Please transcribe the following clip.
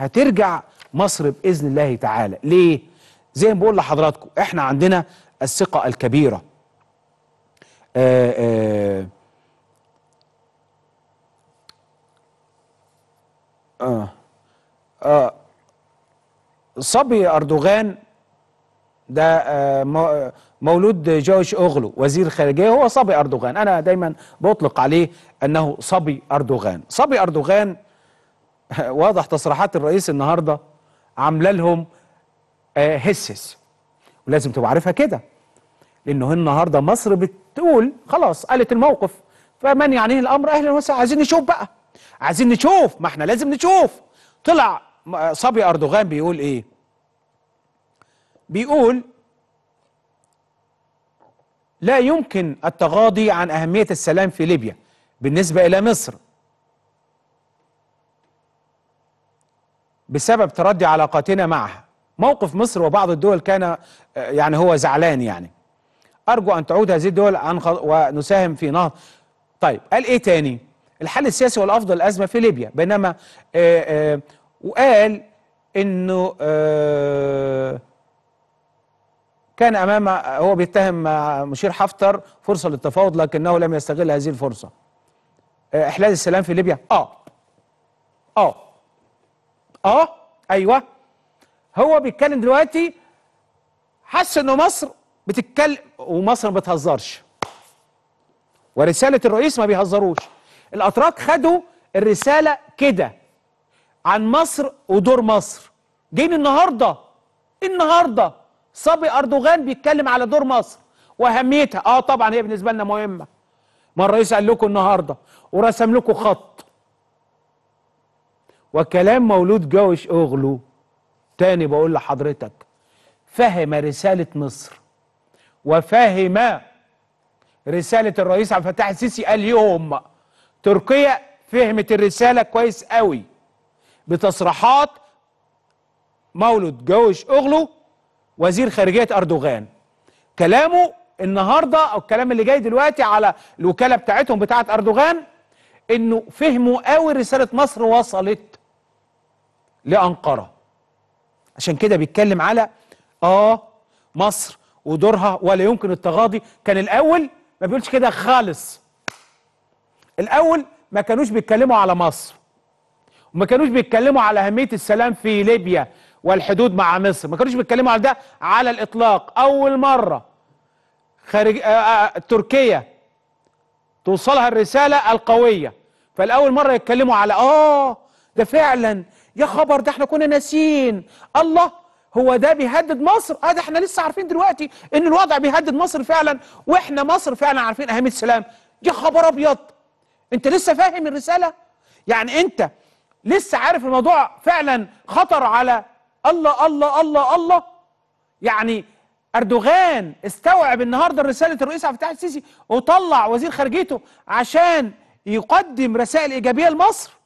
هترجع مصر باذن الله تعالى ليه زي ما بقول لحضراتكم احنا عندنا الثقه الكبيره آآ آه، آآ آه،, آه. آه. صبي اردوغان ده آه، مولود جوش اوغلو وزير خارجيه هو صبي اردوغان انا دايما بطلق عليه انه صبي اردوغان صبي اردوغان واضح تصريحات الرئيس النهارده عامله لهم آه، هسس ولازم تبقى عارفها كده لانه النهارده مصر بتقول خلاص قالت الموقف فمن يعنيه الامر اهلا وسهلا عايزين نشوف بقى عايزين نشوف ما احنا لازم نشوف طلع صبي اردوغان بيقول ايه بيقول لا يمكن التغاضي عن اهميه السلام في ليبيا بالنسبه الى مصر بسبب تردي علاقاتنا معها موقف مصر وبعض الدول كان آه، يعني هو زعلان يعني أرجو أن تعود هذه الدول ونساهم في نهض طيب قال إيه تاني الحل السياسي والأفضل الأزمة في ليبيا بينما آآ آه، آآ آه، وقال إنه كان أمام هو بيتهم مشير حفتر فرصة للتفاوض لكنه لم يستغل هذه الفرصة إحلال السلام في ليبيا آه آه اه ايوه هو بيتكلم دلوقتي حس ان مصر بتتكلم ومصر ما بتهزرش ورساله الرئيس ما بيهزروش الاتراك خدوا الرساله كده عن مصر ودور مصر جايين النهارده النهارده صبي اردوغان بيتكلم على دور مصر واهميتها اه طبعا هي بالنسبه لنا مهمه ما الرئيس قال لكم النهارده ورسم لكم خط وكلام مولود جوش أغلو تاني بقول لحضرتك فهم رسالة مصر وفهم رسالة الرئيس عبد الفتاح السيسي اليوم إيه تركيا فهمت الرسالة كويس قوي بتصريحات مولود جوش أغلو وزير خارجية أردوغان كلامه النهاردة أو الكلام اللي جاي دلوقتي على الوكالة بتاعتهم بتاعت أردوغان انه فهموا قوي رساله مصر وصلت لأنقرة عشان كده بيتكلم على آه مصر ودورها ولا يمكن التغاضي كان الأول ما بيقولش كده خالص الأول ما كانوش بيتكلموا على مصر وما كانوش بيتكلموا على أهمية السلام في ليبيا والحدود مع مصر ما كانوش بيتكلموا على ده على الإطلاق أول مرة خارج آه، آه، آه، تركيا توصلها الرسالة القوية فالأول مرة يتكلموا على آه ده فعلا يا خبر ده احنا كنا ناسيين الله هو ده بيهدد مصر اه ده احنا لسه عارفين دلوقتي ان الوضع بيهدد مصر فعلا واحنا مصر فعلا عارفين اهميه السلام يا خبر ابيض انت لسه فاهم الرساله يعني انت لسه عارف الموضوع فعلا خطر على الله الله الله الله يعني اردوغان استوعب النهارده رساله الرئيس عبد الفتاح السيسي وطلع وزير خارجيته عشان يقدم رسائل ايجابيه لمصر